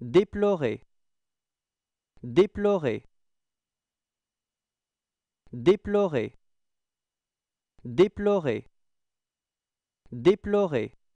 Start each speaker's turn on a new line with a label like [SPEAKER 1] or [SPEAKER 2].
[SPEAKER 1] déplorer déplorer déplorer déplorer déplorer